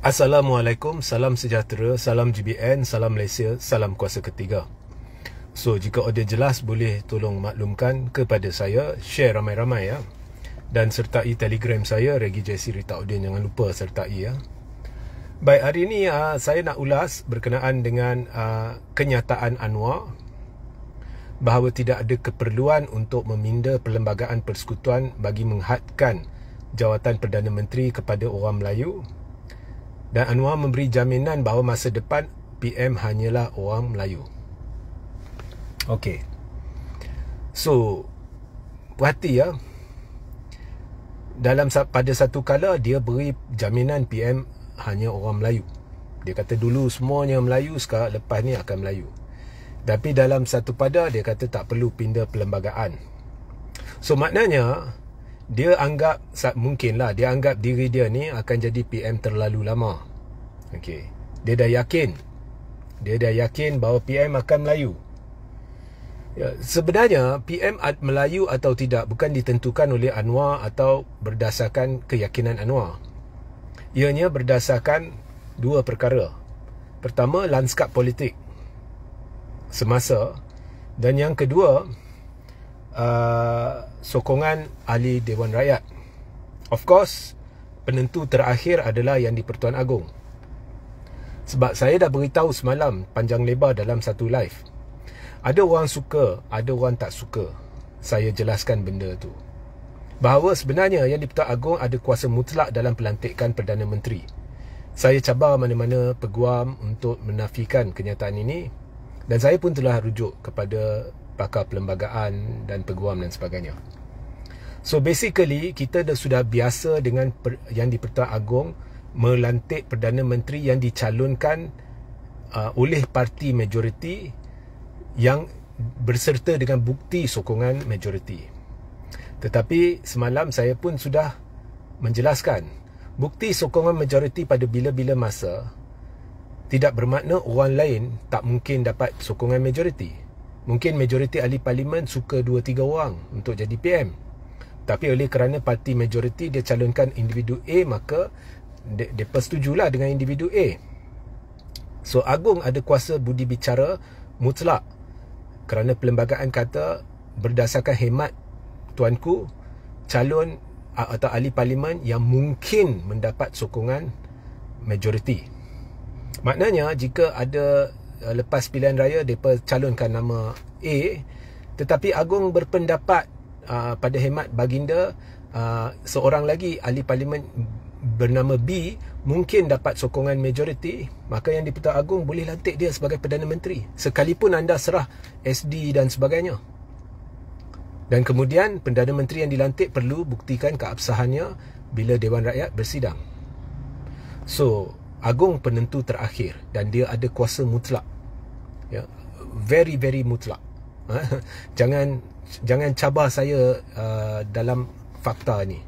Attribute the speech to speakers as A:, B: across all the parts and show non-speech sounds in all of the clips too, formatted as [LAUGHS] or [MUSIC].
A: Assalamualaikum, salam sejahtera, salam GBN, salam Malaysia, salam kuasa ketiga. So, jika audio jelas, boleh tolong maklumkan kepada saya, share ramai-ramai ya. Dan sertai telegram saya, Regi JC Rita Odin, jangan lupa sertai ya. Baik, hari ini uh, saya nak ulas berkenaan dengan uh, kenyataan Anwar bahawa tidak ada keperluan untuk meminda perlembagaan persekutuan bagi menghadkan jawatan Perdana Menteri kepada orang Melayu dan Anwar memberi jaminan bahawa masa depan PM hanyalah orang Melayu. Okey. So, perhati ya. Dalam pada satu kala dia beri jaminan PM hanya orang Melayu. Dia kata dulu semuanya Melayu, sekarang lepas ni akan Melayu. Tapi dalam satu pada dia kata tak perlu pindah perlembagaan. So maknanya dia anggap mungkin lah dia anggap diri dia ni akan jadi PM terlalu lama. Okey. Dia dah yakin. Dia dah yakin bahawa PM akan Melayu. Ya, sebenarnya PM Melayu atau tidak bukan ditentukan oleh Anwar atau berdasarkan keyakinan Anwar. Ianya berdasarkan dua perkara. Pertama, lanskap politik semasa dan yang kedua, uh, sokongan ahli Dewan Rakyat. Of course, penentu terakhir adalah yang di-Pertuan Agong. Sebab saya dah beritahu semalam panjang lebar dalam satu live. Ada orang suka, ada orang tak suka. Saya jelaskan benda tu. Bahawa sebenarnya yang di-Pertuan Agong ada kuasa mutlak dalam pelantikan Perdana Menteri. Saya cabar mana-mana peguam untuk menafikan kenyataan ini dan saya pun telah rujuk kepada pakar perlembagaan dan peguam dan sebagainya. So basically kita dah sudah biasa dengan per, yang di-Pertuan Agong melantik Perdana Menteri yang dicalonkan uh, oleh parti majoriti yang berserta dengan bukti sokongan majoriti. Tetapi semalam saya pun sudah menjelaskan bukti sokongan majoriti pada bila-bila masa tidak bermakna orang lain tak mungkin dapat sokongan majoriti mungkin majoriti ahli parlimen suka 2 3 orang untuk jadi PM tapi oleh kerana parti majoriti dia calonkan individu A maka dia depa setujulah dengan individu A so agung ada kuasa budi bicara mutlak kerana perlembagaan kata berdasarkan hemat tuanku calon atau ahli parlimen yang mungkin mendapat sokongan majoriti maknanya jika ada Uh, lepas pilihan raya mereka calonkan nama A tetapi Agung berpendapat uh, pada hemat baginda uh, seorang lagi ahli parlimen bernama B mungkin dapat sokongan majoriti maka yang di Agung boleh lantik dia sebagai Perdana Menteri sekalipun anda serah SD dan sebagainya dan kemudian Perdana Menteri yang dilantik perlu buktikan keabsahannya bila Dewan Rakyat bersidang so agung penentu terakhir dan dia ada kuasa mutlak ya very very mutlak ha? [LAUGHS] jangan jangan cabar saya uh, dalam fakta ni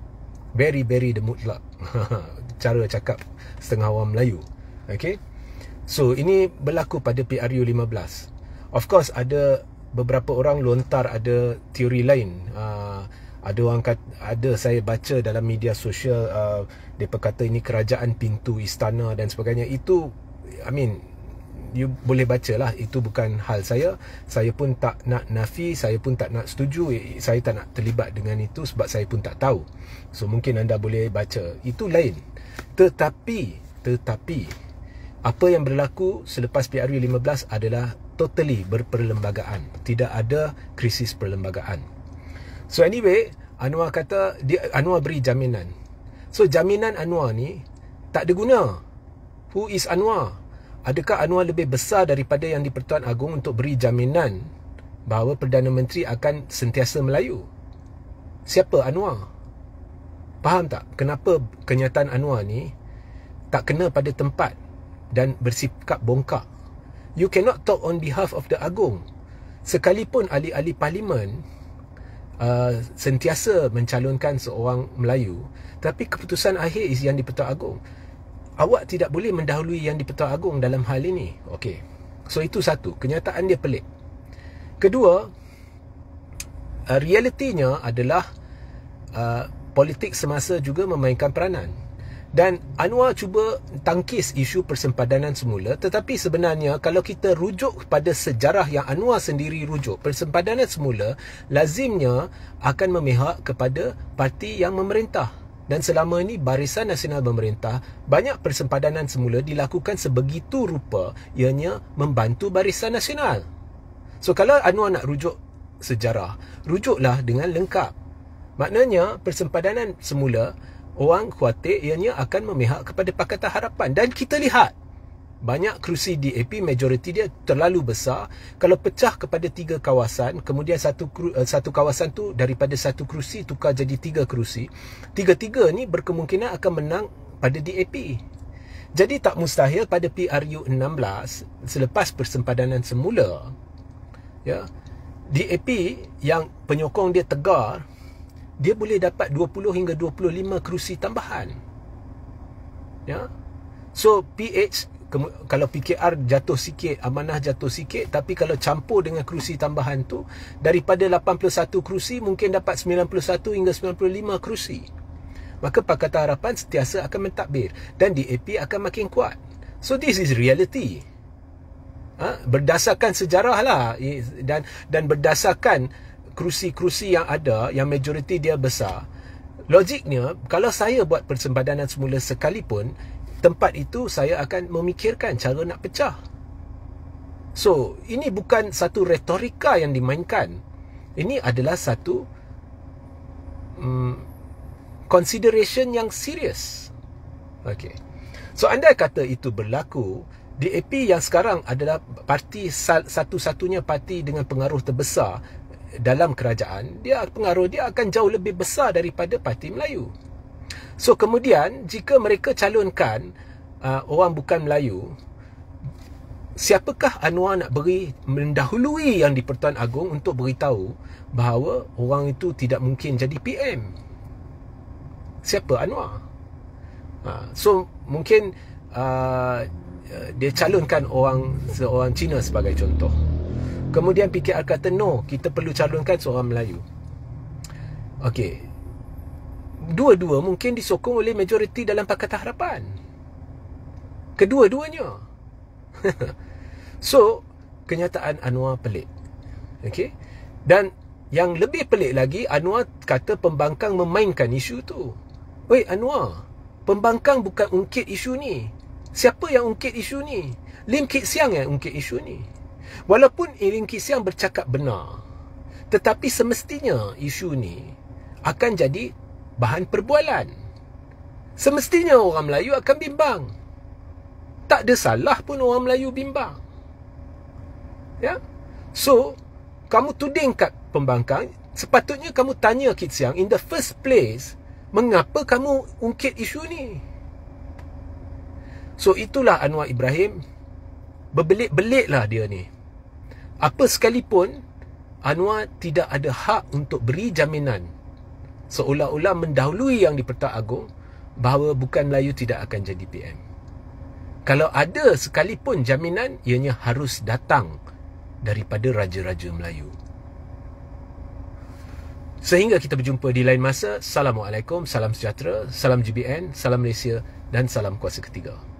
A: very very the mutlak [LAUGHS] cara cakap setengah orang Melayu okey so ini berlaku pada PRU 15 of course ada beberapa orang lontar ada teori lain uh, ada orang kata, ada saya baca dalam media sosial depa uh, kata ini kerajaan pintu istana dan sebagainya itu i mean you boleh baca lah itu bukan hal saya saya pun tak nak nafi saya pun tak nak setuju saya tak nak terlibat dengan itu sebab saya pun tak tahu so mungkin anda boleh baca itu lain tetapi tetapi apa yang berlaku selepas PRU 15 adalah totally berperlembagaan tidak ada krisis perlembagaan So anyway, Anwar kata dia Anwar beri jaminan. So jaminan Anwar ni tak ada guna. Who is Anwar? Adakah Anwar lebih besar daripada yang di-Pertuan Agong untuk beri jaminan bahawa Perdana Menteri akan sentiasa Melayu? Siapa Anwar? Faham tak kenapa kenyataan Anwar ni tak kena pada tempat dan bersikap bongkak? You cannot talk on behalf of the Agong. Sekalipun ahli-ahli parlimen uh, sentiasa mencalonkan seorang Melayu tapi keputusan akhir is yang di-Pertuan Agong awak tidak boleh mendahului yang di-Pertuan Agong dalam hal ini okey so itu satu kenyataan dia pelik kedua uh, realitinya adalah uh, politik semasa juga memainkan peranan dan Anwar cuba tangkis isu persempadanan semula tetapi sebenarnya kalau kita rujuk pada sejarah yang Anwar sendiri rujuk persempadanan semula lazimnya akan memihak kepada parti yang memerintah dan selama ini Barisan Nasional Pemerintah banyak persempadanan semula dilakukan sebegitu rupa ianya membantu Barisan Nasional. So kalau Anwar nak rujuk sejarah, rujuklah dengan lengkap. Maknanya persempadanan semula orang khuatir ianya akan memihak kepada Pakatan Harapan dan kita lihat banyak kerusi DAP majoriti dia terlalu besar kalau pecah kepada tiga kawasan kemudian satu eh, satu kawasan tu daripada satu kerusi tukar jadi tiga kerusi tiga-tiga ni berkemungkinan akan menang pada DAP jadi tak mustahil pada PRU 16 selepas persempadanan semula ya DAP yang penyokong dia tegar dia boleh dapat 20 hingga 25 kerusi tambahan. Ya. So PH kalau PKR jatuh sikit, amanah jatuh sikit, tapi kalau campur dengan kerusi tambahan tu, daripada 81 kerusi, mungkin dapat 91 hingga 95 kerusi. Maka Pakatan Harapan setiasa akan mentadbir dan DAP akan makin kuat. So this is reality. Ha? Berdasarkan sejarah lah dan, dan berdasarkan kerusi-kerusi yang ada yang majoriti dia besar logiknya kalau saya buat persempadanan semula sekalipun tempat itu saya akan memikirkan cara nak pecah so ini bukan satu retorika yang dimainkan ini adalah satu um, consideration yang serius okay. so anda kata itu berlaku DAP yang sekarang adalah parti satu-satunya parti dengan pengaruh terbesar dalam kerajaan dia pengaruh dia akan jauh lebih besar daripada parti Melayu. So kemudian jika mereka calonkan uh, orang bukan Melayu siapakah Anwar nak beri mendahului yang di Pertuan Agong untuk beritahu bahawa orang itu tidak mungkin jadi PM? Siapa Anwar? Uh, so mungkin uh, dia calonkan orang seorang Cina sebagai contoh. Kemudian PKR kata no, kita perlu calonkan seorang Melayu. Okey. Dua-dua mungkin disokong oleh majoriti dalam Pakatan Harapan. Kedua-duanya. [LAUGHS] so, kenyataan Anwar pelik. Okey. Dan yang lebih pelik lagi, Anwar kata pembangkang memainkan isu tu. Weh Anwar, pembangkang bukan ungkit isu ni. Siapa yang ungkit isu ni? Lim Kit Siang yang ungkit isu ni. Walaupun Irin Kisiang bercakap benar, tetapi semestinya isu ni akan jadi bahan perbualan. Semestinya orang Melayu akan bimbang. Tak ada salah pun orang Melayu bimbang. Ya? So, kamu tuding kat pembangkang, sepatutnya kamu tanya Kit Siang, in the first place, mengapa kamu ungkit isu ni? So, itulah Anwar Ibrahim berbelit-belit lah dia ni. Apa sekalipun, Anwar tidak ada hak untuk beri jaminan seolah-olah mendahului yang di Pertak Agong bahawa bukan Melayu tidak akan jadi PM. Kalau ada sekalipun jaminan, ianya harus datang daripada Raja-Raja Melayu. Sehingga kita berjumpa di lain masa. Assalamualaikum, salam sejahtera, salam GBN, salam Malaysia dan salam kuasa ketiga.